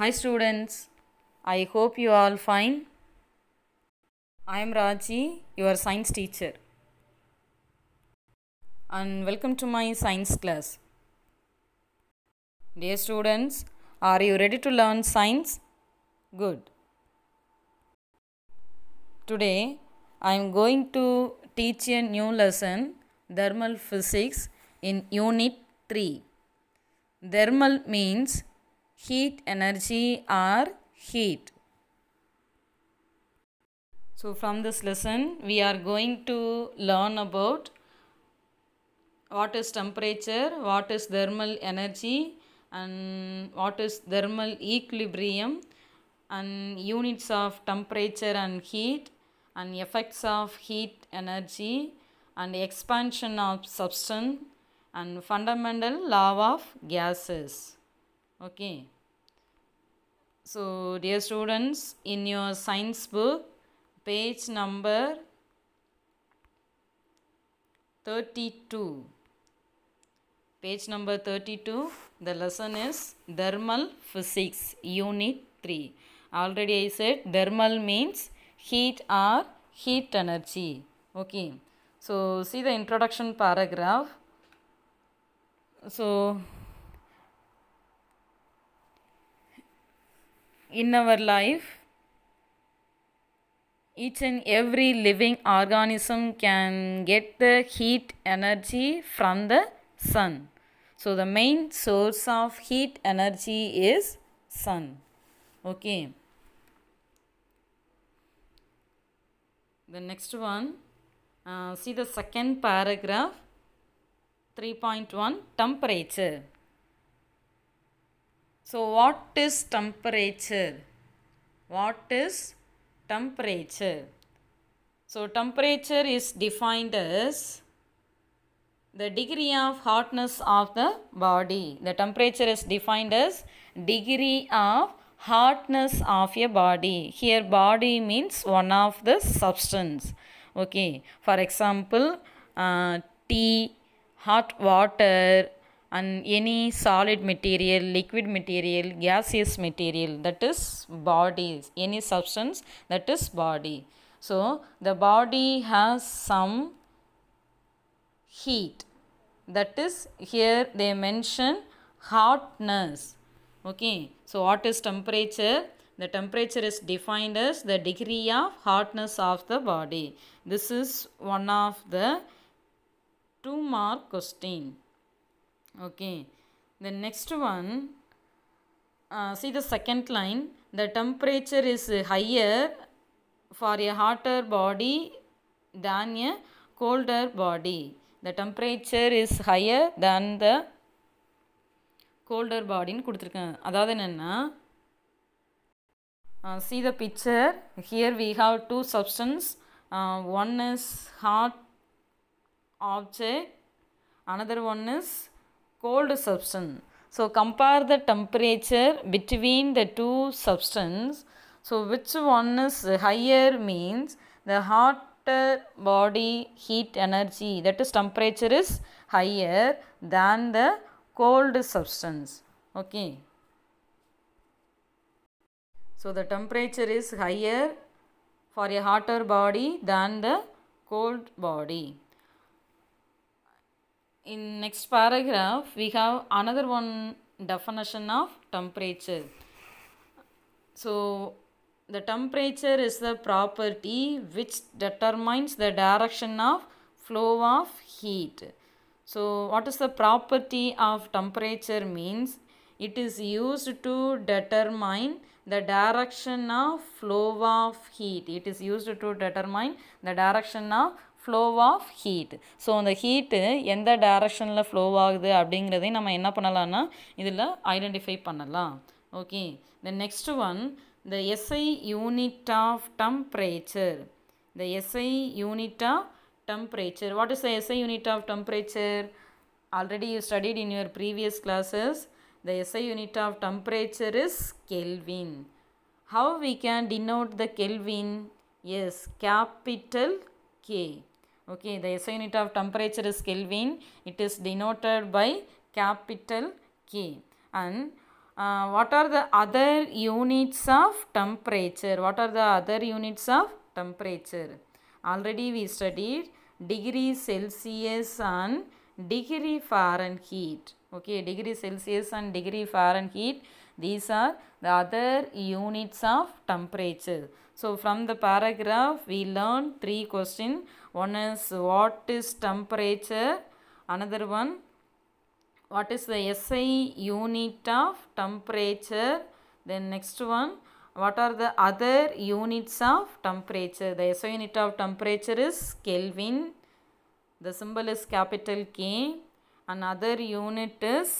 Hi students, I hope you all fine. I am Raji, your science teacher. And welcome to my science class. Dear students, are you ready to learn science? Good. Today, I am going to teach a new lesson, Thermal Physics in Unit 3. Thermal means heat energy or heat. So from this lesson we are going to learn about what is temperature, what is thermal energy and what is thermal equilibrium and units of temperature and heat and effects of heat energy and expansion of substance and fundamental law of gases. Okay. So, dear students, in your science book, page number 32, page number 32, the lesson is Thermal Physics, Unit 3. Already I said thermal means heat or heat energy. Okay. So, see the introduction paragraph. So, in our life each and every living organism can get the heat energy from the sun so the main source of heat energy is sun okay the next one uh, see the second paragraph 3.1 temperature so, what is temperature? What is temperature? So, temperature is defined as the degree of hotness of the body. The temperature is defined as degree of hotness of a body. Here body means one of the substance. Okay. For example, uh, tea, hot water, and any solid material, liquid material, gaseous material that is bodies, any substance that is body. So, the body has some heat that is here they mention hotness. Okay. So, what is temperature? The temperature is defined as the degree of hotness of the body. This is one of the two mark question. okay the next one uh, see the second line the temperature is higher for a hotter body than a colder body the temperature is higher than the colder body ன்னு கொடுத்துருக்கேன் அதாவது என்னென்னா see the picture here we have two substance one is hot object another one is cold substance. So compare the temperature between the two substance. So which one is higher means the hotter body heat energy that is temperature is higher than the cold substance. Okay. So the temperature is higher for a hotter body than the cold body in next paragraph we have another one definition of temperature. So the temperature is the property which determines the direction of flow of heat. So what is the property of temperature means? It is used to determine the direction of flow of heat. It is used to determine the direction of flow of heat so அந்த heat எந்த டேரக்ஷனில் flow ஆகுது அப்படிங்கிறதையும் நம்ம என்ன பண்ணலான்னா இதில் identify பண்ணலாம் okay the next one the SI unit of temperature the SI unit of temperature what is the SI unit of temperature already you studied in your previous classes the SI unit of temperature is kelvin how we can denote the kelvin as capital K Okay, the SI unit of temperature is Kelvin. It is denoted by capital K. And uh, what are the other units of temperature? What are the other units of temperature? Already we studied degree Celsius and degree Fahrenheit. Okay, degree Celsius and degree Fahrenheit. These are the other units of temperature. So, from the paragraph, we learned three questions one is what is temperature another one what is the SI unit of temperature then next one what are the other units of temperature the SI unit of temperature is Kelvin the symbol is capital K another unit is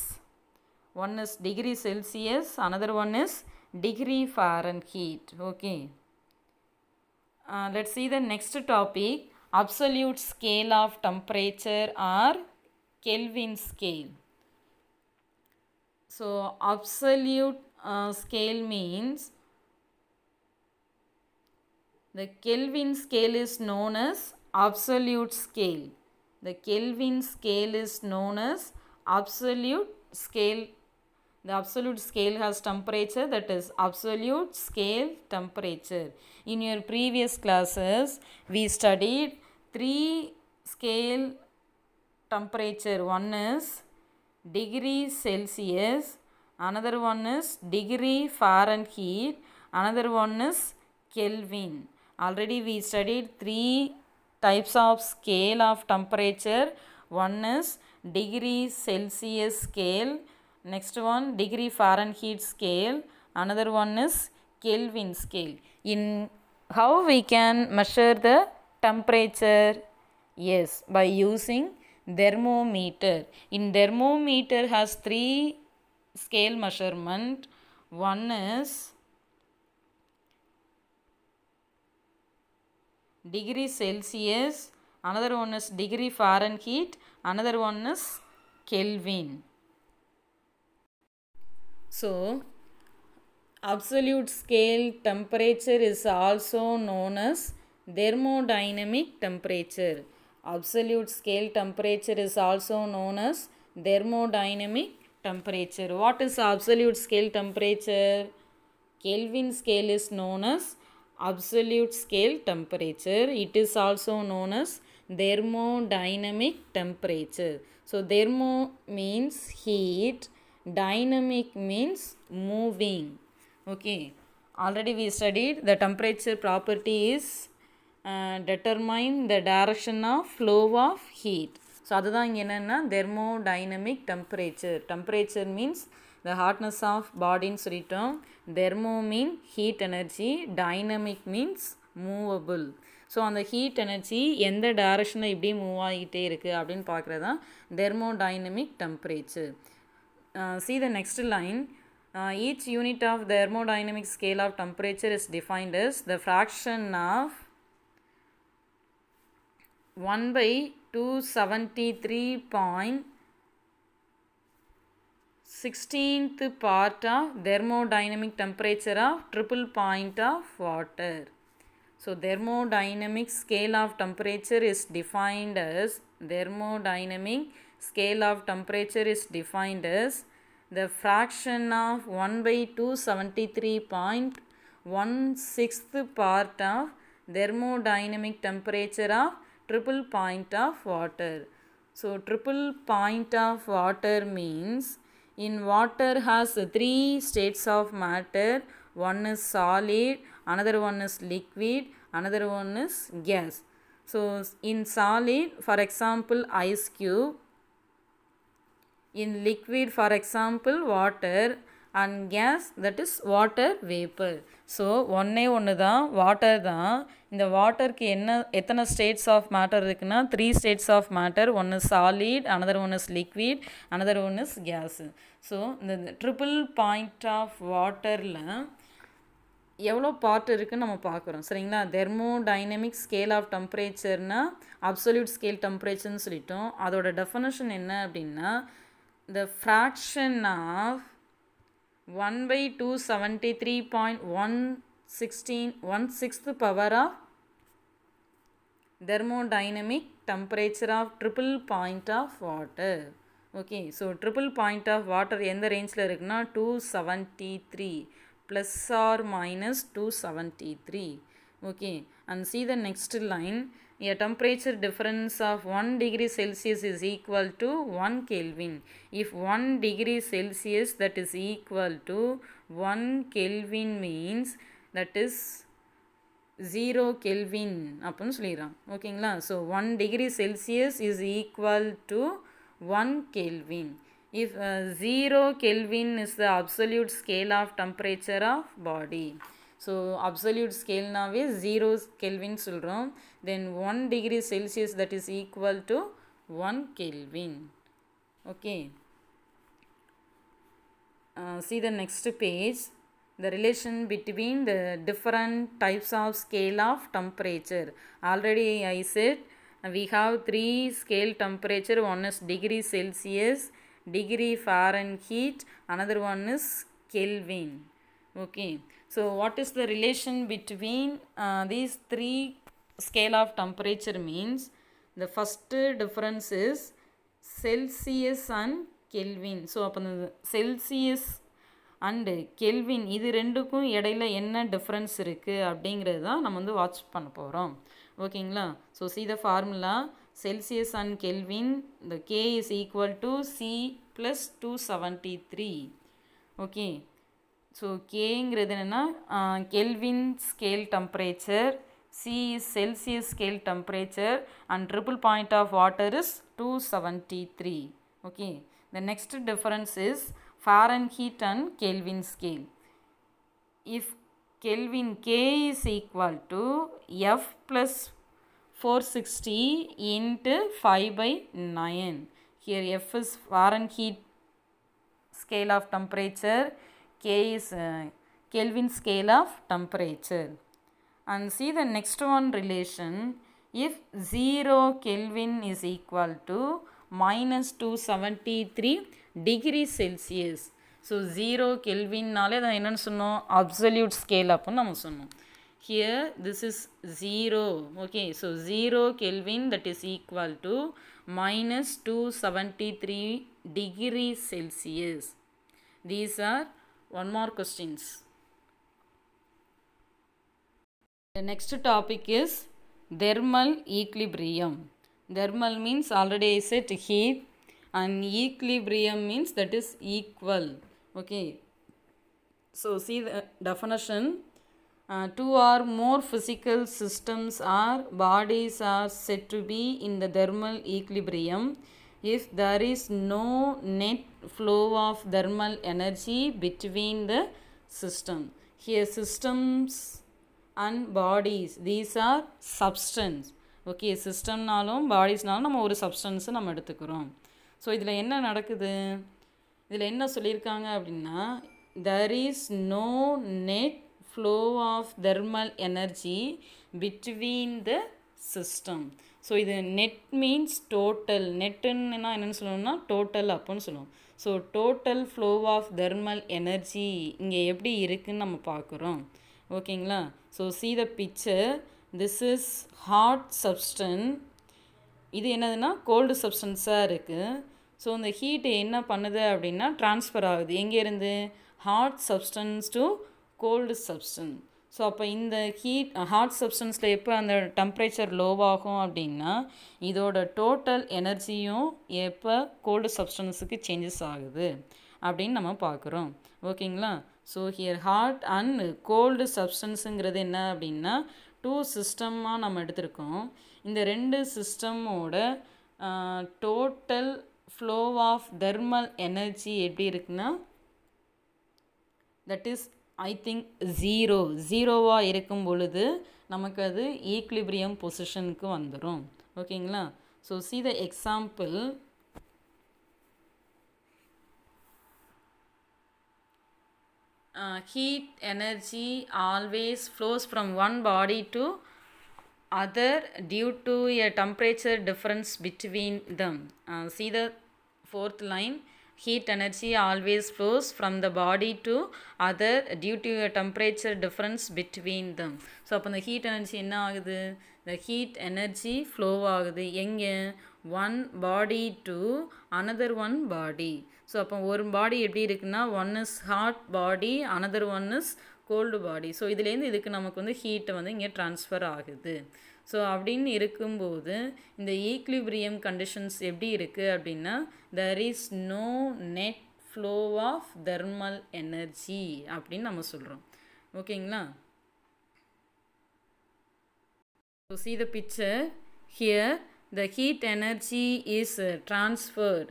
one is degree Celsius another one is degree Fahrenheit okay uh, let's see the next topic absolute scale of temperature or Kelvin scale. So, absolute uh, scale means the Kelvin scale is known as absolute scale. The Kelvin scale is known as absolute scale the absolute scale has temperature that is absolute scale temperature. In your previous classes, we studied three scale temperature. One is degree Celsius, another one is degree Fahrenheit, another one is Kelvin. Already we studied three types of scale of temperature. One is degree Celsius scale, Next one degree Fahrenheit scale. Another one is Kelvin scale. In how we can measure the temperature? Yes, by using thermometer. In thermometer has three scale measurement. One is degree Celsius, another one is degree Fahrenheit, another one is Kelvin. So, absolute scale temperature is also known as thermodynamic temperature. Absolute scale temperature is also known as thermodynamic temperature. What is absolute scale temperature? Kelvin scale is known as absolute scale temperature. It is also known as thermodynamic temperature. So, thermo means heat dynamic means moving okay already we studied the temperature property is determine the direction of flow of heat so அதுதான் இங்கே என்னென்னா dynamic temperature temperature means the hardness of பாடின்னு சொல்லிட்டோம் thermo mean heat energy dynamic means movable so அந்த heat energy எந்த டேரக்ஷனில் இப்படி move ஆகிட்டே இருக்குது அப்படின்னு பார்க்குறது தான் thermodynamic temperature Uh, see the next line. Uh, each unit of thermodynamic scale of temperature is defined as the fraction of 1 by 273.16th part of thermodynamic temperature of triple point of water. So, thermodynamic scale of temperature is defined as thermodynamic scale of temperature is defined as the fraction of 1 by 273.16 part of thermodynamic temperature of triple point of water. So triple point of water means in water has three states of matter. One is solid, another one is liquid, another one is gas. So in solid, for example, ice cube in liquid for example water and gas that is water vapor. So ஒன்றே ஒன்று தான் water தான் இந்த வாட்டருக்கு என்ன எத்தனை states of matter இருக்குன்னா three states of matter ஒன்று solid another one is liquid another one is gas so இந்த ட்ரிபிள் பாயிண்ட் ஆஃப் வாட்டரில் எவ்வளோ பார்ட் இருக்குன்னு நம்ம பார்க்குறோம் சரிங்களா தெர்மோ டைனமிக் ஸ்கேல் ஆஃப் டெம்பரேச்சர்னால் அப்சல்யூட் ஸ்கேல் டெம்பரேச்சர்னு சொல்லிட்டோம் அதோட டெஃபனேஷன் என்ன அப்படின்னா the fraction of 1 by 273.116 16th power of thermodynamic temperature of triple point of water. Okay, so triple point of water in the range la 273 plus or minus 273. Okay, and see the next line a temperature difference of 1 degree Celsius is equal to 1 Kelvin. If 1 degree Celsius that is equal to 1 Kelvin means that is 0 Kelvin அப்படின்னு சொல்லிடுறான் ஓகேங்களா so one degree Celsius is equal to one Kelvin. if uh, 0 Kelvin is the absolute scale of temperature of body scale absolute ஸ்கேல்னாவே zero kelvin சொல்கிறோம் Then one degree Celsius that is equal to one kelvin. Okay. Okay uh, see the next page the relation between the different types of scale of temperature already i said we have three scale temperature one is degree celsius degree fahrenheit another one is kelvin okay so what is the relation between these three scale of of means the first difference is Celsius and Kelvin so அப்போ அப்போ Celsius and kelvin இது ரெண்டுக்கும் இடையில என்ன difference இருக்குது அப்படிங்கிறது தான் நம்ம வந்து வாட்ச் பண்ண போகிறோம் ஓகேங்களா so see the formula Celsius and Kelvin the K is equal to C plus two seventy three okay So K Kelvin scale temperature, C is Celsius scale temperature and triple point of water is 273. Okay. The next difference is Fahrenheit Kelvin scale. If Kelvin K is equal to F plus 460 into 5 by 9. Here F is Fahrenheit scale of temperature K is uh, Kelvin scale of temperature. And see the next one relation. If 0 Kelvin is equal to minus 273 degree Celsius. So, 0 Kelvin நாலே தான் என்ன absolute scale அப்பு நம்ம சொன்னோம். Here this is 0. Okay. So, 0 Kelvin that is equal to minus 273 degree Celsius. These are one more questions. The next topic is thermal equilibrium. Thermal means already I said heat and equilibrium means that is equal. Okay. So see the definition. Uh, two or more physical systems are bodies are said to be in the thermal equilibrium if there is no net flow of thermal energy between the system Here systems and bodies these are substance okay சிஸ்டம்னாலும் பாடிஸ்னாலும் நம்ம ஒரு சப்ஸ்டன்ஸை நம்ம எடுத்துக்கிறோம் so இதில் என்ன நடக்குது இதில் என்ன சொல்லியிருக்காங்க அப்படின்னா there is no net flow of thermal energy between the system so இது நெட் மீன்ஸ் டோட்டல் நெட்டுன்னா என்னென்னு சொல்லணும்னா டோட்டல் அப்புடின்னு சொல்லுவோம் so total flow of thermal energy இங்கே எப்படி இருக்குதுன்னு நம்ம பார்க்குறோம் ஓகேங்களா so see the picture this is hot substance இது என்னதுன்னா கோல்டு சப்ஸ்டன்ஸாக இருக்குது ஸோ இந்த ஹீட்டு என்ன பண்ணுது அப்படின்னா ட்ரான்ஸ்ஃபர் ஆகுது எங்கேருந்து hot substance to cold substance so அப்போ இந்த ஹீட் ஹாட் சப்ஸ்டன்ஸில் எப்போ அந்த டெம்ப்ரேச்சர் லோவாகும் அப்படின்னா இதோட டோட்டல் எனர்ஜியும் எப்போ கோல்டு சப்ஸ்டன்ஸுக்கு சேஞ்சஸ் ஆகுது அப்படின்னு நம்ம பார்க்குறோம் ஓகேங்களா so here hot and cold சப்ஸ்டன்ஸுங்கிறது என்ன அப்படின்னா டூ சிஸ்டமாக நம்ம எடுத்திருக்கோம் இந்த ரெண்டு சிஸ்டமோட total flow of thermal energy எப்படி இருக்குன்னா that is I think zero ஜீரோவாக இருக்கும் பொழுது நமக்கு அது ஈக்லிபிரியம் பொசிஷனுக்கு வந்துடும் ஓகேங்களா so see the example heat energy always flows from one body to other due to a temperature difference between them see the fourth line heat energy always flows from the body to other due to a temperature difference between so அப்போ இந்த heat energy என்ன ஆகுது இந்த heat energy flow ஆகுது எங்கே one body to another one body so அப்போ ஒரு body எப்படி இருக்குன்னா one is hot body another one is cold body so இதுலேருந்து இதுக்கு நமக்கு வந்து ஹீட்டை வந்து இங்கே ட்ரான்ஸ்ஃபர் ஆகுது ஸோ அப்படின்னு இருக்கும்போது இந்த ஈக்லிபிரியம் கண்டிஷன்ஸ் எப்படி இருக்குது அப்படின்னா there is no net flow of thermal energy அப்படின்னு நம்ம சொல்கிறோம் ஓகேங்களா So see the picture here the heat energy is uh, transferred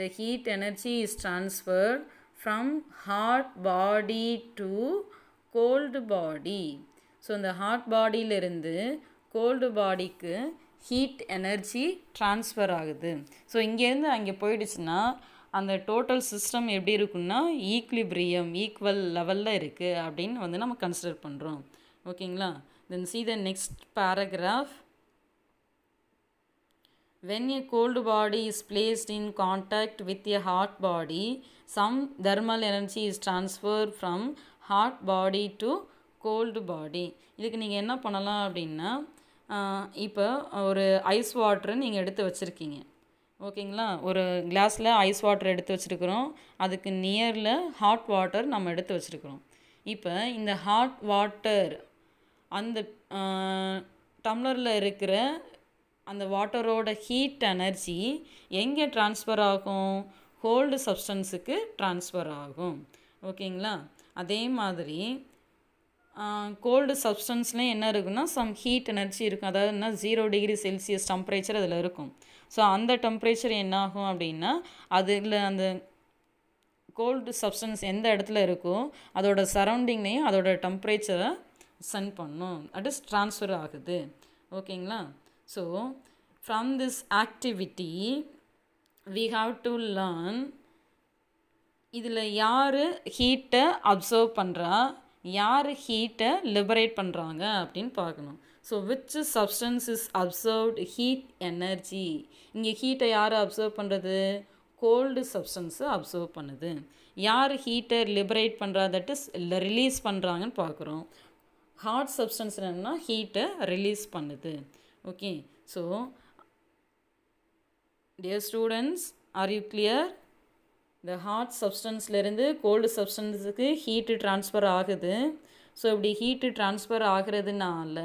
the heat energy is transferred from hot body to cold body so இந்த hot bodyல இருந்து cold பாடிக்கு heat energy transfer ஆகுது so இங்கேருந்து அங்கே போயிடுச்சுன்னா அந்த டோட்டல் சிஸ்டம் எப்படி இருக்குன்னா ஈக்லிபிரியம் ஈக்குவல் லெவலில் இருக்குது அப்படின்னு வந்து நம்ம கன்சிடர் பண்ணுறோம் ஓகேங்களா then see the next paragraph when a cold body is placed in contact with a hard body some thermal energy is transfer from hard body to cold body இதுக்கு நீங்கள் என்ன பண்ணலாம் அப்படின்னா இப்போ ஒரு ஐஸ் வாட்ரு நீங்கள் எடுத்து வச்சுருக்கீங்க ஓகேங்களா ஒரு கிளாஸில் ஐஸ் வாட்டர் எடுத்து வச்சுருக்குறோம் அதுக்கு நியரில் ஹாட் வாட்டர் நம்ம எடுத்து வச்சுருக்குறோம் இப்போ இந்த ஹாட் வாட்டர் அந்த டம்ளரில் இருக்கிற அந்த வாட்டரோட ஹீட் எனர்ஜி எங்கே ட்ரான்ஸ்ஃபர் ஆகும் கோல்டு சப்ஸ்டன்ஸுக்கு ட்ரான்ஸ்ஃபர் ஆகும் ஓகேங்களா அதே மாதிரி கோல்டு சப்ஸ்டன்ஸ்லேயும் என்ன இருக்குன்னா சம் ஹீட் எனர்ஜி இருக்கும் அதாவது என்ன ஜீரோ டிகிரி செல்சியஸ் டெம்பரேச்சர் அதில் இருக்கும் ஸோ அந்த டெம்பரேச்சர் என்ன ஆகும் அப்படின்னா அதில் அந்த கோல்டு சப்ஸ்டன்ஸ் எந்த இடத்துல இருக்கோ அதோட சரௌண்டிங்லேயும் அதோட டெம்பரேச்சரை சென்ட் பண்ணும் அட் இஸ் ட்ரான்ஸ்ஃபர் ஆகுது ஓகேங்களா so from this activity we have to learn இதில் யார் ஹீட்டை அப்சர்வ் பண்ணுறா யார் ஹீட்டை லிபரேட் பண்ணுறாங்க அப்படின்னு பார்க்கணும் so which substance is absorbed heat energy இங்கே ஹீட்டை யார் அப்சர்வ் பண்ணுறது கோல்டு சப்ஸ்டன்ஸை அப்சர்வ் பண்ணுது யார் ஹீட்டை லிபரேட் பண்ணுறா தட் இஸ் ரிலீஸ் பண்ணுறாங்கன்னு பார்க்குறோம் ஹாட் சப்ஸ்டன்ஸ் என்னென்னா ஹீட்டை ரிலீஸ் பண்ணுது okay so dear students are you clear இந்த ஹாட் சப்ஸ்டன்ஸ்லேருந்து கோல்டு சப்ஸ்டன்ஸுக்கு ஹீட்டு டிரான்ஸ்ஃபர் ஆகுது ஸோ இப்படி ஹீட்டு டிரான்ஸ்ஃபர் ஆகிறதுனால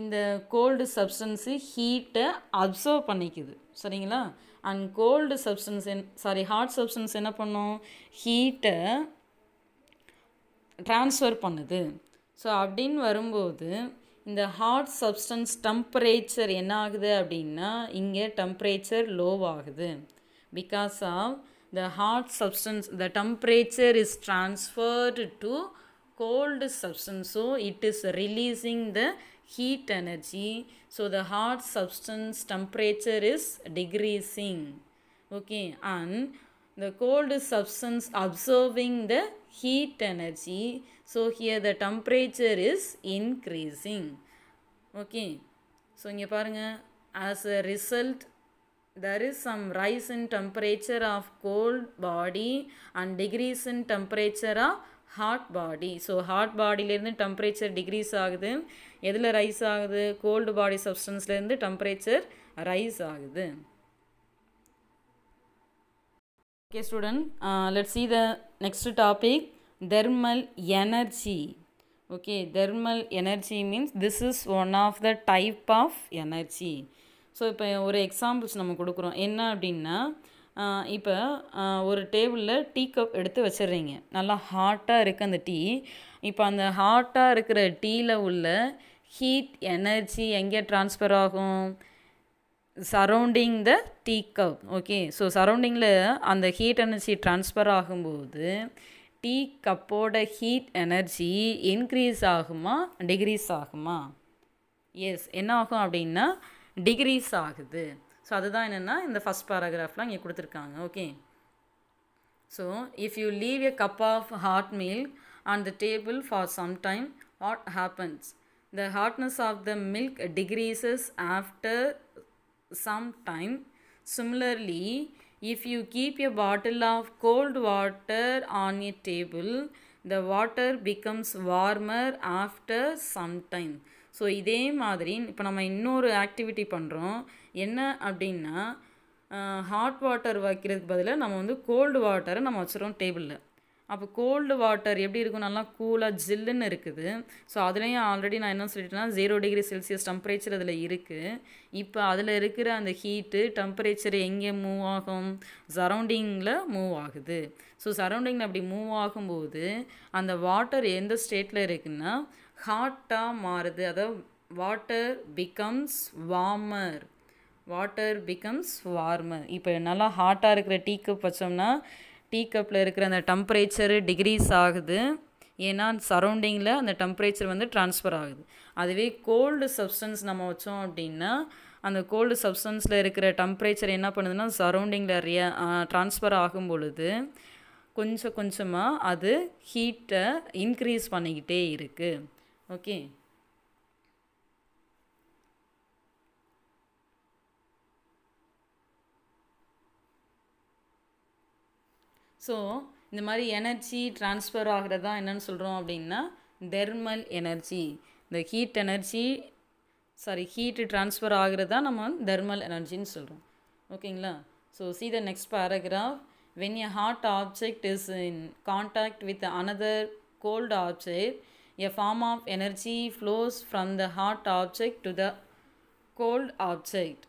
இந்த கோல்டு சப்ஸ்டன்ஸு ஹீட்டை அப்சர்வ் பண்ணிக்குது சரிங்களா அண்ட் கோல்டு சப்ஸ்டன்ஸ் என் சாரி ஹாட் சப்ஸ்டன்ஸ் என்ன பண்ணும் ஹீட்டை ட்ரான்ஸ்ஃபர் பண்ணுது ஸோ அப்படின்னு வரும்போது இந்த ஹாட் சப்ஸ்டன்ஸ் டெம்பரேச்சர் என்ன ஆகுது அப்படின்னா இங்கே டெம்பரேச்சர் லோவாகுது because of the hot substance, the temperature is transferred to cold substance. So, it is releasing the heat energy. So, the hot substance temperature is decreasing. Okay, and the cold substance absorbing the heat energy. So, here the temperature is increasing. Okay, so இங்கே பாருங்கள் as a result there is some rise in temperature of cold body and decrease in temperature of hot body so hot பாடியிலேருந்து temperature decrease ஆகுது எதில் rise ஆகுது cold body சப்ஸ்டன்ஸ்லேருந்து temperature rise ஆகுது okay student let see the next topic thermal energy okay thermal energy means this is one of the type of energy so இப்போ ஒரு examples நம்ம கொடுக்குறோம் என்ன அப்படின்னா இப்போ ஒரு டேபிளில் டீ கப் எடுத்து வச்சிடுறீங்க நல்லா ஹாட்டாக இருக்குது அந்த டீ இப்போ அந்த ஹாட்டாக இருக்கிற டீயில் உள்ள ஹீட் எனர்ஜி எங்கே ட்ரான்ஸ்ஃபர் ஆகும் surrounding the tea cup okay so சரௌண்டிங்கில் அந்த ஹீட் எனர்ஜி ட்ரான்ஸ்ஃபர் ஆகும்போது டீ கப்போட ஹீட் எனர்ஜி இன்க்ரீஸ் ஆகுமா டிக்ரீஸ் ஆகுமா எஸ் என்ன ஆகும் அப்படின்னா டிகிரீஸ் ஆகுது ஸோ அதுதான் என்னென்னா இந்த ஃபஸ்ட் பேராகிராஃப்லாம் இங்கே கொடுத்துருக்காங்க okay so if you leave a cup of hot milk on the table for some time what happens the hardness of the milk decreases after some time similarly if you keep a bottle of cold water on a table the water becomes warmer after some time so இதே மாதிரி இப்போ நம்ம இன்னொரு activity பண்ணுறோம் என்ன அப்படின்னா hot water வைக்கிறதுக்கு பதிலாக நம்ம வந்து கோல்டு வாட்டரை நம்ம வச்சுருவோம் டேபிளில் அப்போ கோல்டு வாட்டர் எப்படி இருக்கும் நல்லா கூலாக ஜில்லுன்னு இருக்குது ஸோ அதுலேயும் ஆல்ரெடி நான் என்ன சொல்லிட்டேன்னா ஜீரோ டிகிரி செல்சியஸ் டெம்பரேச்சர் அதில் இருக்குது இப்போ அதில் இருக்கிற அந்த ஹீட்டு டெம்பரேச்சர் எங்கே மூவ் ஆகும் சரௌண்டிங்கில் மூவ் ஆகுது ஸோ சரௌண்டிங்கில் அப்படி மூவ் ஆகும்போது அந்த வாட்டர் எந்த ஸ்டேட்டில் இருக்குன்னா ஹாட்டாக மாறுது அதாவது water becomes warmer water becomes warmer இப்போ நல்லா ஹாட்டாக இருக்கிற டீக்கு வச்சோம்னா டீ கப்பில் இருக்கிற அந்த டெம்பரேச்சரு டிகிரீஸ் ஆகுது ஏன்னா சரௌண்டிங்கில் அந்த டெம்பரேச்சர் வந்து ட்ரான்ஸ்ஃபர் ஆகுது அதுவே கோல்டு சப்ஸ்டன்ஸ் நம்ம வச்சோம் அப்படின்னா அந்த கோல்டு சப்ஸ்டன்ஸில் இருக்கிற டெம்பரேச்சர் என்ன பண்ணுதுன்னா சரௌண்டிங்கில் ரியா ட்ரான்ஸ்ஃபர் ஆகும் பொழுது கொஞ்சம் கொஞ்சமாக அது ஹீட்டை இன்க்ரீஸ் பண்ணிக்கிட்டே இருக்குது ஓகே ஸோ இந்த மாதிரி எனர்ஜி ட்ரான்ஸ்ஃபர் ஆகிறது தான் என்னென்னு சொல்கிறோம் அப்படின்னா தெர்மல் எனர்ஜி இந்த heat energy sorry heat transfer ஆகிறது தான் நம்ம தெர்மல் எனர்ஜின்னு சொல்கிறோம் ஓகேங்களா so see the next paragraph when a hot object is in contact with another cold object a form of energy flows from the hot object to the cold object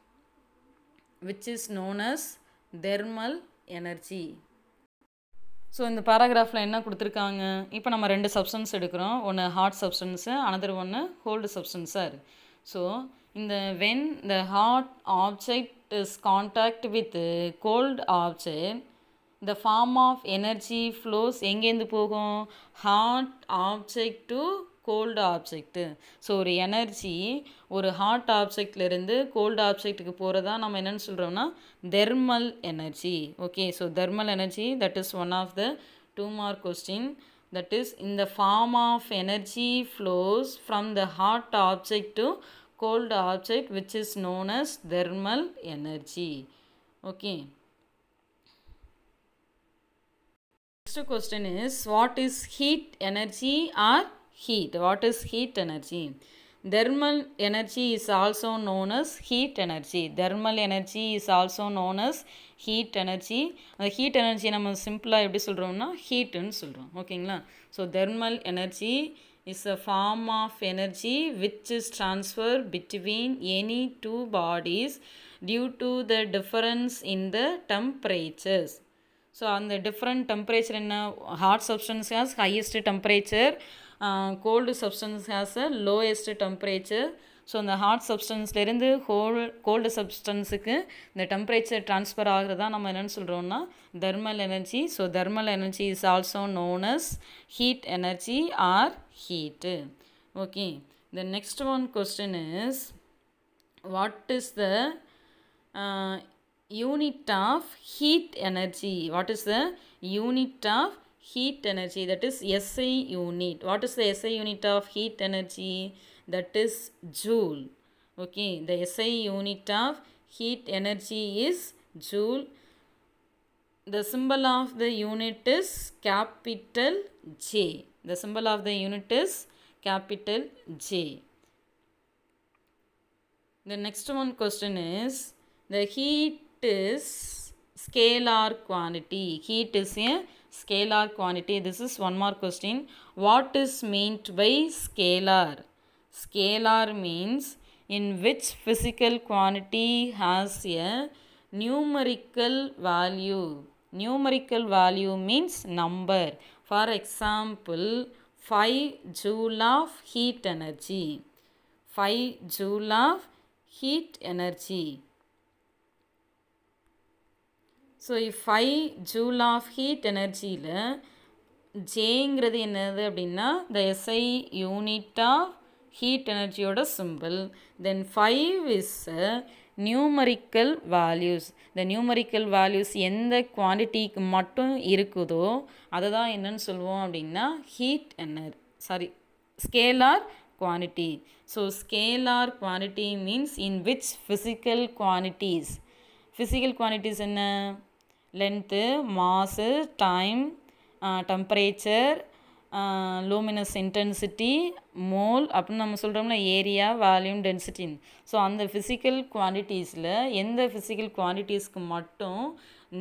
which is known as thermal energy so இந்த பேராகிராஃபில் என்ன கொடுத்துருக்காங்க இப்போ நம்ம ரெண்டு substance எடுக்கிறோம் ஒன்று hard substance another ஒன்று கோல்டு சப்ஸ்டன்ஸாக இருக்குது ஸோ இந்த when the hard object is contact with cold object the form of energy flows எங்கேருந்து போகும் hard object to cold object so ஒரு எனர்ஜி ஒரு ஹாட் ஆப்ஜெக்ட்லேருந்து கோல்டு ஆப்ஜெக்ட்டுக்கு போகிறதா நம்ம என்னென்னு சொல்கிறோம்னா thermal energy okay so thermal energy that is one of the two mark question that is இந்த form of energy flows from the hot object to cold object which is known as thermal energy okay Next question is what is heat energy or heat. What is heat energy? Thermal energy is also known as heat energy. Thermal energy is also known as heat energy. அந்த heat energy நம்ம சிம்பிளாக எப்படி சொல்கிறோம்னா ஹீட்டுன்னு சொல்கிறோம் ஓகேங்களா So thermal energy is a form of energy which is transferred between any two bodies due to the difference in the temperatures. So அந்த different temperature என்ன hot substance has highest temperature cold substance has a lowest temperature so அந்த hot சப்ஸ்டன்ஸ்லேருந்து whole cold சப்ஸ்டன்ஸுக்கு இந்த temperature transfer ஆகிறது தான் நம்ம என்னென்னு சொல்கிறோம்னா thermal energy so thermal energy is also known heat energy or heat okay the next one question is what is the unit of heat energy. What is the unit of heat energy? That is SI unit. What is the SI unit of heat energy? That is joule. Okay, the SI unit of heat energy is joule. The symbol of the unit is capital J. The symbol of the unit is capital J. The next one question is the heat is scalar quantity. Heat is a scalar quantity. This is one more question. What is meant by scalar? Scalar means in which physical quantity has a numerical value. Numerical value means number. For example, 5 joule of heat energy. 5 joule of heat energy. So five joule of heat எனர்ஜியில் ஜேங்கிறது என்னது அப்படின்னா the SI unit heat எனர்ஜியோட simple then five is numerical values இந்த numerical values எந்த குவான்டிட்டிக்கு மட்டும் இருக்குதோ அதை தான் என்னன்னு சொல்லுவோம் அப்படின்னா heat energy sorry scalar quantity so scalar quantity means in which physical quantities physical quantities என்ன length mass time temperature luminous intensity mole அப்படின்னு நம்ம சொல்கிறோம்ல ஏரியா வேல்யூம் டென்சிட்டின்னு ஸோ அந்த ஃபிசிக்கல் குவான்டிட்டிஸில் எந்த ஃபிசிக்கல் குவான்டிட்டீஸ்க்கு மட்டும்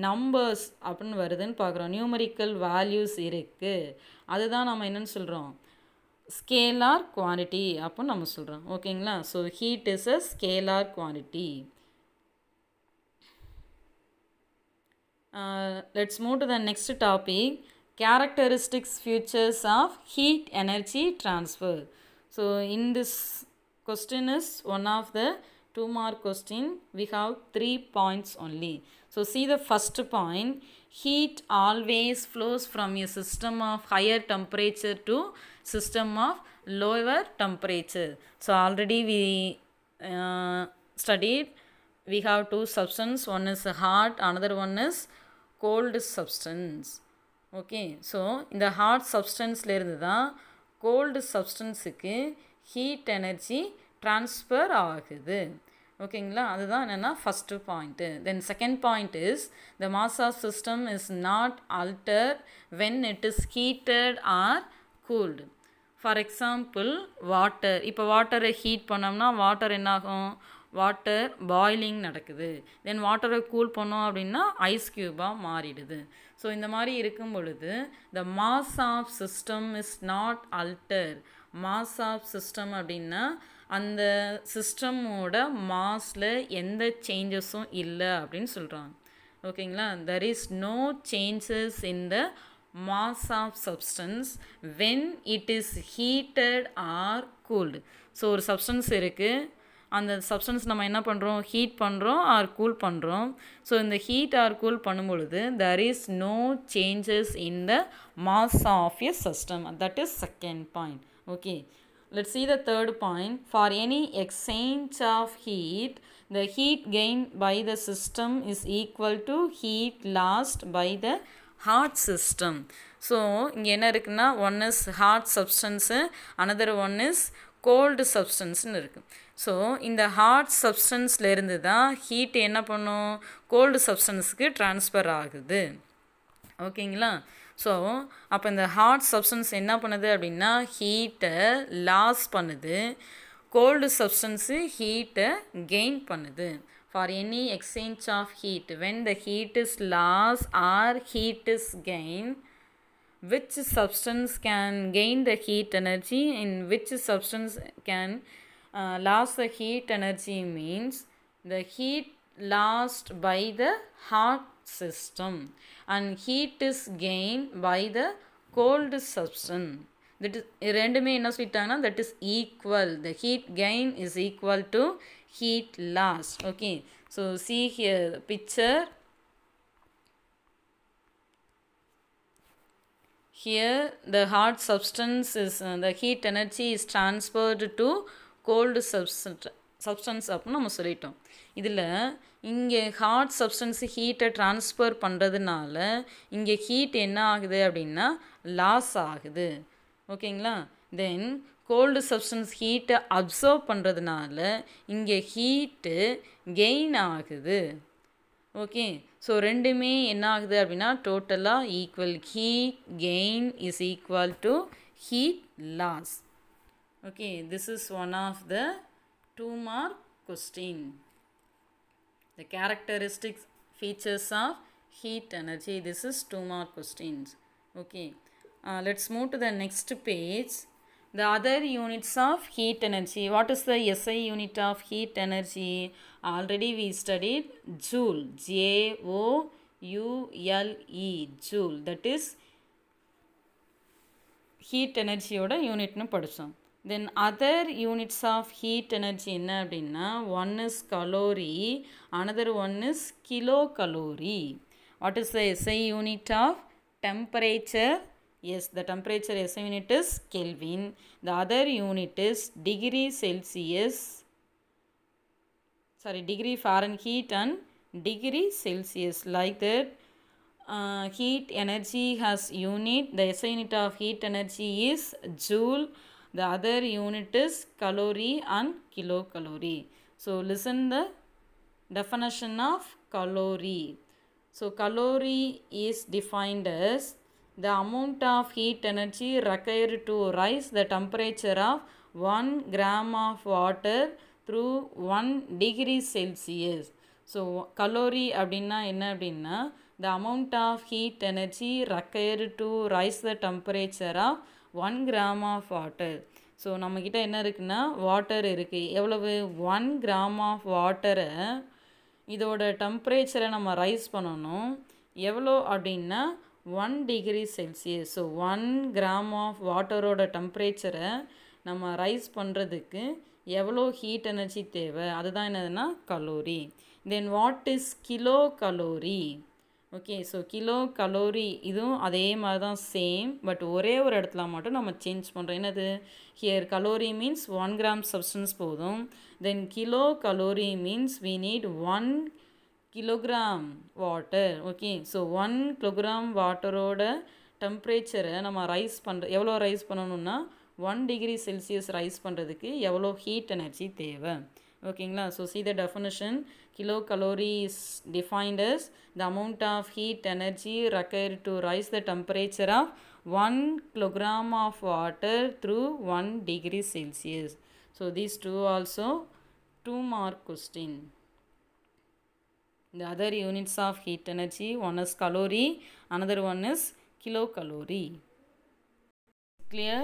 நம்பர்ஸ் அப்படின்னு வருதுன்னு பார்க்குறோம் நியூமரிக்கல் வேல்யூஸ் இருக்குது அதுதான் நம்ம என்னென்னு சொல்கிறோம் ஸ்கேலார் குவான்டிட்டி அப்படின்னு நம்ம சொல்கிறோம் ஓகேங்களா so heat is a scalar quantity Uh, let's move to the next topic characteristics features of heat energy transfer so in this question is one of the two mark question we have three points only so see the first point heat always flows from a system of higher temperature to system of lower temperature so already we uh, studied we have two substances: one is hot another one is cold substance okay so இந்த hot சப்ஸ்டன்ஸ்லேருந்து தான் cold சப்ஸ்டன்ஸுக்கு heat energy transfer ஆகுது ஓகேங்களா அதுதான் என்னென்னா first point then second point is the mass of system is not alter when it is heated or cooled for example water இப்போ வாட்டரை ஹீட் பண்ணோம்னா வாட்டர் என்னாகும் வாட்டர் பாய்லிங் நடக்குது தென் வாட்டரை கூல் பண்ணோம் அப்படின்னா ஐஸ் க்யூபாக மாறிடுது ஸோ இந்த மாதிரி இருக்கும் பொழுது the mass of system is not alter mass of system அப்படின்னா அந்த சிஸ்டமோட மாஸில் எந்த சேஞ்சஸும் இல்லை அப்படின்னு சொல்கிறாங்க ஓகேங்களா there is no changes in the mass of substance when it is heated or cooled so ஒரு சப்ஸ்டன்ஸ் இருக்குது அந்த சப்ஸ்டன்ஸ் நம்ம என்ன பண்ணுறோம் ஹீட் பண்ணுறோம் ஆர் கூல் பண்ணுறோம் ஸோ இந்த ஹீட் ஆர் கூல் பண்ணும் பொழுது is no changes in the mass of a system that is second point okay let see the third point for any exchange of heat the heat gain by the system is equal to heat lost by the hard system so இங்கே என்ன இருக்குன்னா one is hard substance another one is cold சப்ஸ்டன்ஸ்னு இருக்குது so இந்த hot சப்ஸ்டன்ஸ்லேருந்து தான் heat என்ன பண்ணும் கோல்டு சப்ஸ்டன்ஸுக்கு ட்ரான்ஸ்ஃபர் ஆகுது ஓகேங்களா ஸோ அப்போ இந்த ஹாட் சப்ஸ்டன்ஸ் என்ன பண்ணுது அப்படின்னா ஹீட்டை லாஸ் பண்ணுது கோல்டு சப்ஸ்டன்ஸு ஹீட்டை கெயின் பண்ணுது for any exchange of heat when the heat is loss or heat is gain which substance can gain the heat energy in which substance can uh, lost the heat energy means the heat lost by the hot system and heat is gained by the cold substance. That is, ரெண்டுமே என்ன சொல்லிட்டாங்கன்னா that is equal. The heat gain is equal to heat loss. Okay. So, see here the picture. Here the hot substance is, uh, the heat energy is transferred to cold substance substance அப்படின்னு நம்ம சொல்லிட்டோம் இதில் இங்கே hot substance ஹீட்டை transfer பண்ணுறதுனால இங்கே heat என்ன ஆகுது அப்படின்னா லாஸ் ஆகுது ஓகேங்களா தென் கோல்டு சப்ஸ்டன்ஸ் ஹீட்டை அப்சர்வ் பண்ணுறதுனால இங்கே ஹீட்டு கெயின் ஆகுது ஓகே ஸோ ரெண்டுமே என்ன ஆகுது அப்படின்னா டோட்டலாக equal heat gain is equal to heat loss okay this is one of the two mark question the characteristics features of heat energy this is two mark questions okay uh, let's move to the next page the other units of heat energy what is the SI unit of heat energy already we studied joule J O U L E joule that is heat energy unit யூனிட்னு படித்தோம் then other units of heat energy in one is calorie another one is kilo calorie. what is the SI unit of temperature yes the temperature SI unit is Kelvin the other unit is degree Celsius sorry degree Fahrenheit and degree Celsius like that uh, heat energy has unit the SI unit of heat energy is joule the other unit is calorie and kilocalorie. So listen the definition of calorie. So calorie is defined as the amount of heat energy required to rise the temperature of 1 gram of water through 1 degree Celsius. So calorie அப்படின்னா என்ன அப்படின்னா the amount of heat energy required to raise the temperature of one gram of water so நம்மக்கிட்ட என்ன இருக்குன்னா water இருக்குது எவ்வளவு one gram of வாட்டரை இதோட டெம்ப்ரேச்சரை நம்ம ரைஸ் பண்ணணும் எவ்வளோ அப்படின்னா one degree Celsius so one gram of வாட்டரோட டெம்ப்ரேச்சரை நம்ம ரைஸ் பண்ணுறதுக்கு எவ்வளோ ஹீட் எனர்ஜி தேவை அதுதான் என்னதுன்னா calorie then what is kilocalorie okay so kilocalorie இதுவும் அதே மாதிரி தான் சேம் பட் ஒரே ஒரு இடத்துல மட்டும் நம்ம சேஞ்ச் பண்ணுறோம் என்னது here calorie means one gram substance போதும் then kilocalorie means we need one kilogram water okay so one kilogram வாட்டரோட டெம்ப்ரேச்சரை நம்ம ரைஸ் பண்ணுற எவ்வளோ ரைஸ் பண்ணணும்னா ஒன் டிகிரி செல்சியஸ் ரைஸ் பண்ணுறதுக்கு எவ்வளோ ஹீட் எனர்ஜி தேவை ஓகேங்களா so see the definition kilocalorie is defined as the amount of heat energy require to raise the temperature of one kilogram of water through one degree Celsius so these two also two mark question the other units of heat energy one is calorie another one is kilocalorie clear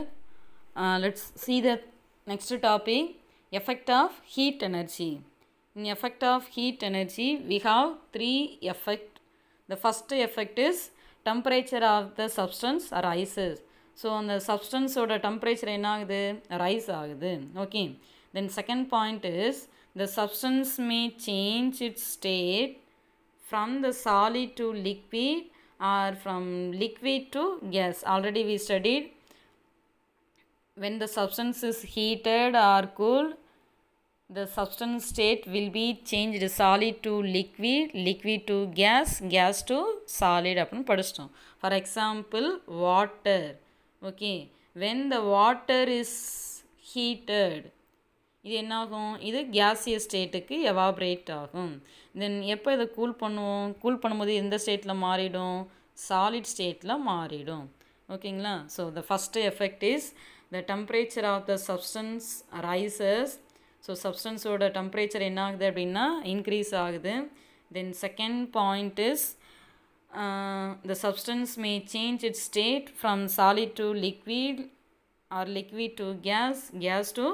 uh, let's see the next topic effect of heat energy in effect of heat energy we have three effect the first effect is temperature of the substance rises so on the substance the temperature enna the rise agudhu okay then second point is the substance may change its state from the solid to liquid or from liquid to gas already we studied when the substance is heated or cool. The substance state will be changed solid to liquid, liquid to gas, gas to solid அப்படின்னு படிச்சிட்டோம் for example water okay when the water is heated இது என்னாகும் இது கேசிய ஸ்டேட்டுக்கு evaporate ஆகும் தென் எப்போ இதை cool பண்ணுவோம் கூல் பண்ணும்போது எந்த ஸ்டேட்டில் மாறிடும் சாலிட் ஸ்டேட்டில் மாறிடும் ஓகேங்களா so the first effect is the temperature of the substance rises So substance so temperature temperature என்ன ஆகுது increase இன்க்ரீஸ் ஆகுது then second point is the substance may change its state from solid to liquid or liquid to gas, gas to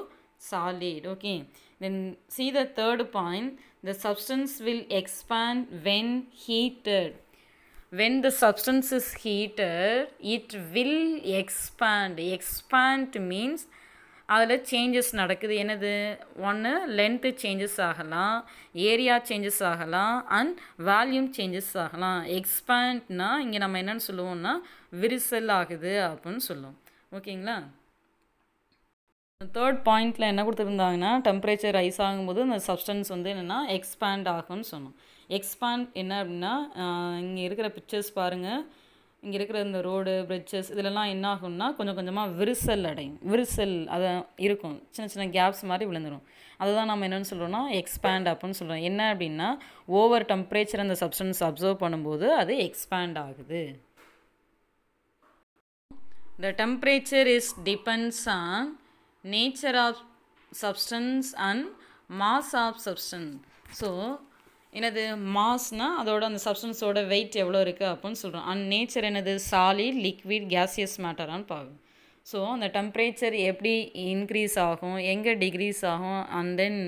solid. Okay. Then see the third point. The substance will expand when heated. When the substance is heated, it will expand. Expand means அதில் changes நடக்குது என்னது ஒன்று length changes ஆகலாம் area changes ஆகலாம் and volume changes ஆகலாம் எக்ஸ்பேண்ட்னா இங்கே நம்ம என்னென்னு சொல்லுவோம்னா விரிசல் ஆகுது அப்படின்னு சொல்லுவோம் ஓகேங்களா தேர்ட் பாயிண்டில் என்ன கொடுத்துருந்தாங்கன்னா டெம்பரேச்சர் ரைஸ் ஆகும்போது இந்த சப்ஸ்டன்ஸ் வந்து என்னென்னா எக்ஸ்பேண்ட் ஆகும்னு சொன்னோம் எக்ஸ்பேண்ட் என்ன அப்படின்னா இங்கே இருக்கிற பிக்சர்ஸ் பாருங்கள் இங்கே இருக்கிற இந்த ரோடு பிரிட்ஜஸ் இதிலெல்லாம் என்ன ஆகும்னா கொஞ்சம் கொஞ்சமாக விரிசல் அடையும் விரிசல் அதை இருக்கும் சின்ன சின்ன கேப்ஸ் மாதிரி விழுந்துடும் அதை தான் நம்ம என்னென்னு சொல்கிறோன்னா எக்ஸ்பேண்ட் அப்புன்னு சொல்கிறோம் என்ன அப்படின்னா ஓவர் டெம்பரேச்சர் அந்த சப்ஸ்டன்ஸ் அப்சர்வ் பண்ணும்போது அது எக்ஸ்பேண்ட் ஆகுது the temperature is depends on nature of substance and mass of substance so என்னது மாஸ்னால் அதோட அந்த சப்ஸ்டன்ஸோட வெயிட் எவ்வளோ இருக்குது அப்புடின்னு சொல்கிறோம் அண்ட் நேச்சர் என்னது சாலிட் லிக்விட் கேசியஸ் மேட்டரான்னு பார்க்கும் ஸோ அந்த டெம்ப்ரேச்சர் எப்படி இன்க்ரீஸ் ஆகும் எங்கே டிக்ரீஸ் ஆகும் அண்ட் தென்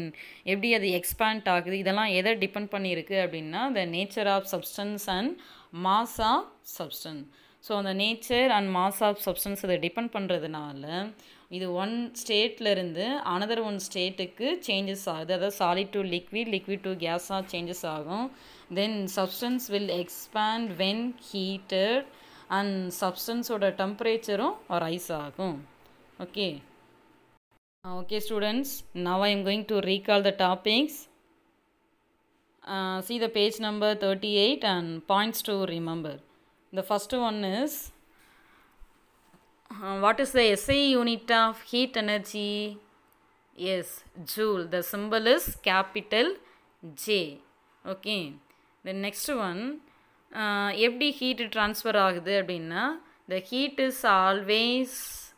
எப்படி அது எக்ஸ்பேண்ட் ஆகுது இதெல்லாம் எதை டிபெண்ட் பண்ணியிருக்கு அப்படின்னா the nature of substance and mass of substance so அந்த nature and mass of substance இதை டிபெண்ட் பண்ணுறதுனால இது ஒன் ஸ்டேட்லேருந்து அனதர் ஒன் ஸ்டேட்டுக்கு சேஞ்சஸ் ஆகுது அதாவது solid to liquid liquid to கேஸாக சேஞ்சஸ் ஆகும் then substance will expand when heated and சப்ஸ்டன்ஸோட டெம்பரேச்சரும் ரைஸ் ஆகும் okay okay students now I am going to recall the topics see the page number 38 and points to remember. The first one is uh, what is the SI unit of heat energy? Yes, joule. The symbol is capital J. Okay. The next one, uh, FD heat transfer the heat is always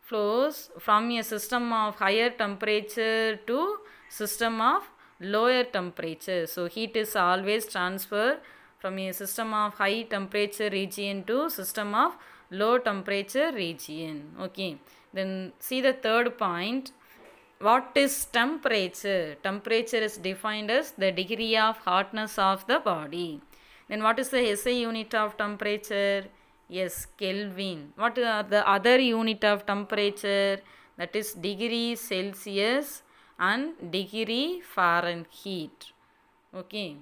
flows from a system of higher temperature to system of lower temperature. So, heat is always transfer from a system of high temperature region to system of low temperature region. Okay, then see the third point. What is temperature? Temperature is defined as the degree of hotness of the body. Then what is the SI unit of temperature? Yes, Kelvin. What are the other unit of temperature? That is degree Celsius and degree Fahrenheit. Okay.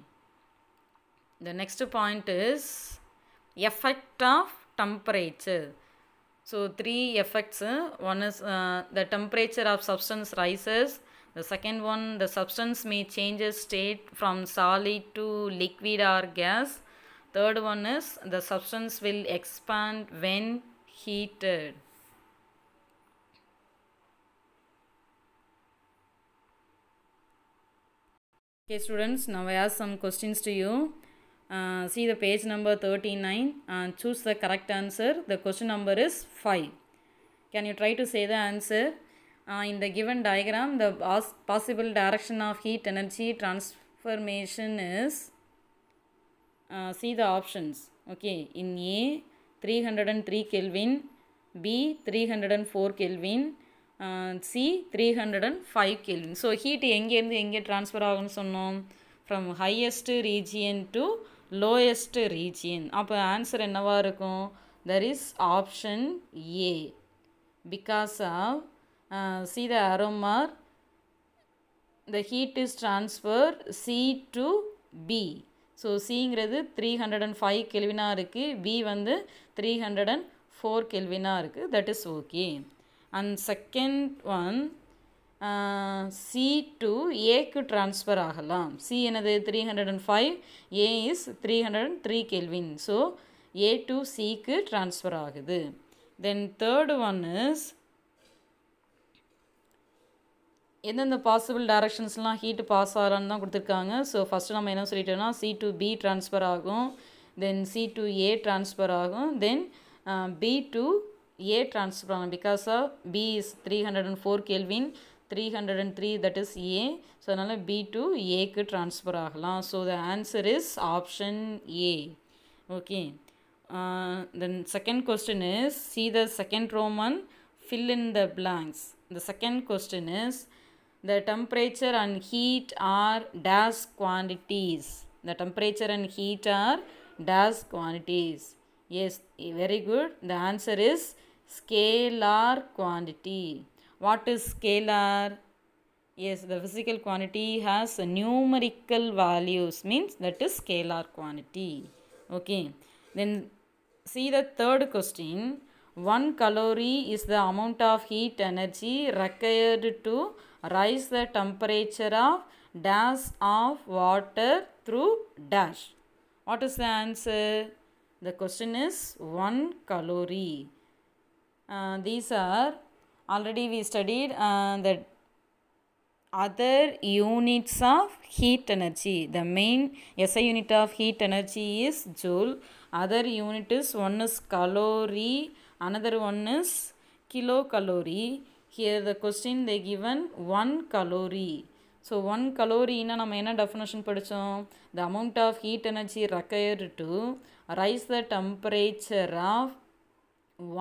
The next point is effect of temperature. So three effects, uh, one is uh, the temperature of substance rises, the second one the substance may change its state from solid to liquid or gas, third one is the substance will expand when heated. Okay students, now I ask some questions to you. Uh, see the page number 39 and choose the correct answer. The question number is 5. Can you try to say the answer? Uh, in the given diagram, the possible direction of heat energy transformation is, uh, see the options. Okay, in A, 303 Kelvin, B, 304 Kelvin, C, 305 Kelvin. So, heat எங்கே transfer from highest region to lowest region அப்போ answer என்னவா இருக்கும் there is option A because of C the arrow mark the heat is transfer C to B so சிங்கிறது three hundred and five கெல்வினாக இருக்குது B வந்து three hundred and four கெல்வினாக இருக்குது that is okay and second one C to ஏக்கு transfer ஆகலாம் C எனது three hundred and five A is three hundred and three kelvin so A to சிக்கு transfer ஆகுது தென் தேர்டு ஒன் இஸ் எந்தெந்த possible டேரக்ஷன்ஸ்லாம் heat pass ஆகலான்னு தான் கொடுத்துருக்காங்க ஸோ ஃபஸ்ட்டு நம்ம என்ன சொல்லிட்டோம்னா சி டு பி ட்ரான்ஸ்ஃபர் ஆகும் then C to A transfer ஆகும் then B to A transfer ஆகும் because of B is three hundred and four kelvin three hundred and three that is A so அதனால் B to ஏக்கு transfer ஆகலாம் so the answer is option A okay then second question is C the second Roman fill in the blanks. The second question is the temperature and heat are dash quantities. The temperature and heat are dash quantities. Yes, very good. The answer is scalar quantity. What is scalar? Yes, the physical quantity has numerical values means that is scalar quantity. Okay. Then see the third question. One calorie is the amount of heat energy required to rise the temperature of dash of water through dash. What is the answer? The question is 1 calorie. Uh, these are already we studied uh, the other units of heat energy. The main SI unit of heat energy is joule. Other unit is one is calorie, another one is kilocalorie. Here the question they given one calorie. So one கலோரின்னா நம்ம என்ன definition படித்தோம் the amount of heat energy required to raise the temperature of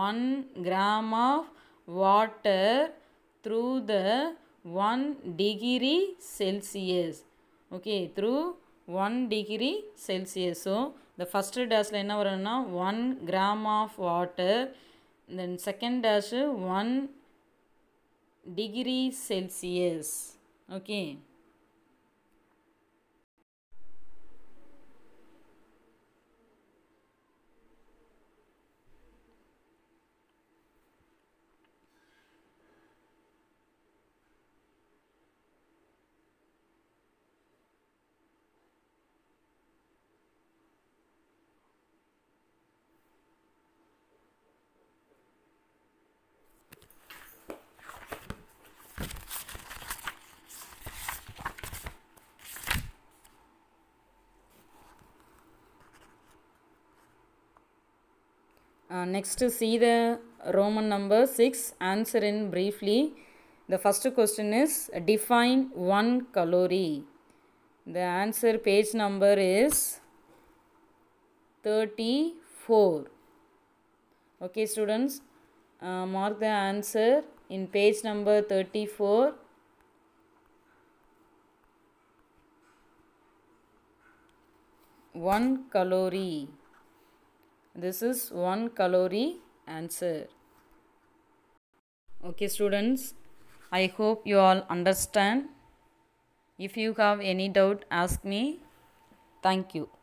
one gram of water through the 1 degree Celsius. Okay, through 1 degree Celsius. So, the first dash line வரும்னா 1 gram of water. Then second dash 1 degree Celsius. Okay. Uh, next to see the Roman number 6. Answer in briefly. The first question is define one calorie. The answer page number is 34. Okay, students, uh, mark the answer in page number 34. One calorie. This is 1 calorie answer. Okay students, I hope you all understand. If you have any doubt, ask me. Thank you.